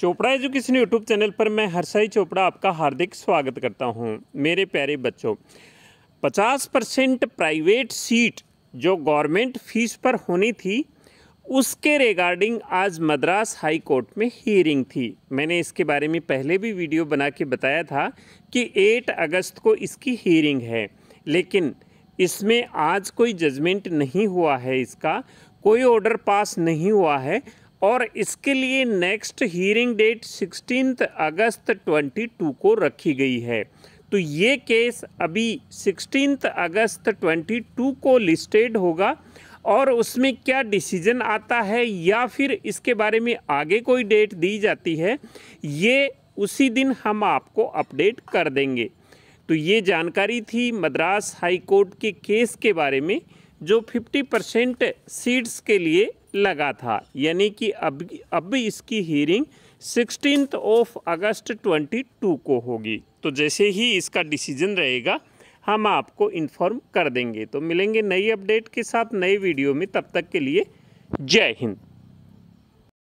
Chopra education YouTube channel पर मैं हर्षाई चोपड़ा आपका हार्दिक स्वागत करता हूं मेरे प्यारे बच्चों 50 परसेंट प्राइवेट सीट जो गवर्नमेंट फीस पर होनी थी उसके रिगार्डिंग आज मद्रास हाई कोर्ट में हियरिंग थी मैंने इसके बारे में पहले भी वीडियो बना के बताया था कि 8 अगस्त को इसकी हियरिंग है लेकिन इसमें आज कोई जजमेंट नहीं हुआ है इसका कोई ऑर्डर पास नहीं हुआ है और इसके लिए नेक्स्ट हियरिंग डेट सिक्सटीन अगस्त 22 को रखी गई है तो ये केस अभी सिक्सटीन अगस्त 22 को लिस्टेड होगा और उसमें क्या डिसीजन आता है या फिर इसके बारे में आगे कोई डेट दी जाती है ये उसी दिन हम आपको अपडेट कर देंगे तो ये जानकारी थी मद्रास हाई कोर्ट के केस के बारे में जो 50 परसेंट सीट्स के लिए लगा था यानी कि अब अब इसकी हियरिंग सिक्सटीन ऑफ अगस्त 22 को होगी तो जैसे ही इसका डिसीजन रहेगा हम आपको इन्फॉर्म कर देंगे तो मिलेंगे नई अपडेट के साथ नए वीडियो में तब तक के लिए जय हिंद